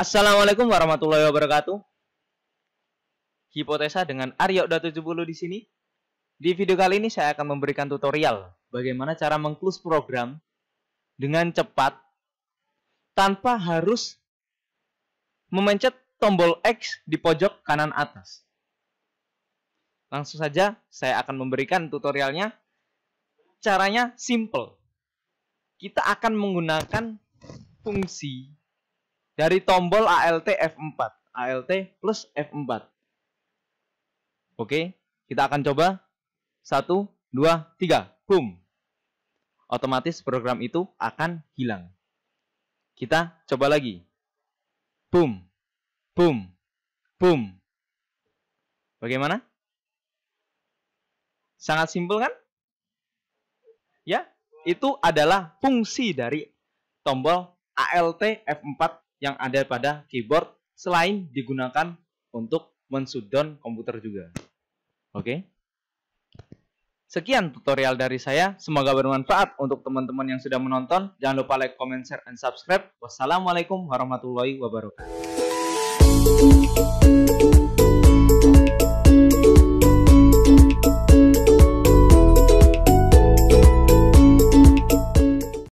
Assalamualaikum warahmatullahi wabarakatuh. Hipotesa dengan Aryo 70 di sini. Di video kali ini saya akan memberikan tutorial bagaimana cara mengklus program dengan cepat tanpa harus memencet tombol X di pojok kanan atas. Langsung saja saya akan memberikan tutorialnya. Caranya simple kita akan menggunakan fungsi dari tombol ALT F4. ALT plus F4. Oke, kita akan coba. Satu, dua, tiga. Boom. Otomatis program itu akan hilang. Kita coba lagi. Boom. Boom. Boom. Bagaimana? Sangat simpel kan? Ya, itu adalah fungsi dari tombol ALT F4 yang ada pada keyboard selain digunakan untuk mensudon komputer juga. Oke. Okay? Sekian tutorial dari saya. Semoga bermanfaat untuk teman-teman yang sudah menonton. Jangan lupa like, comment, share, and subscribe. Wassalamualaikum warahmatullahi wabarakatuh.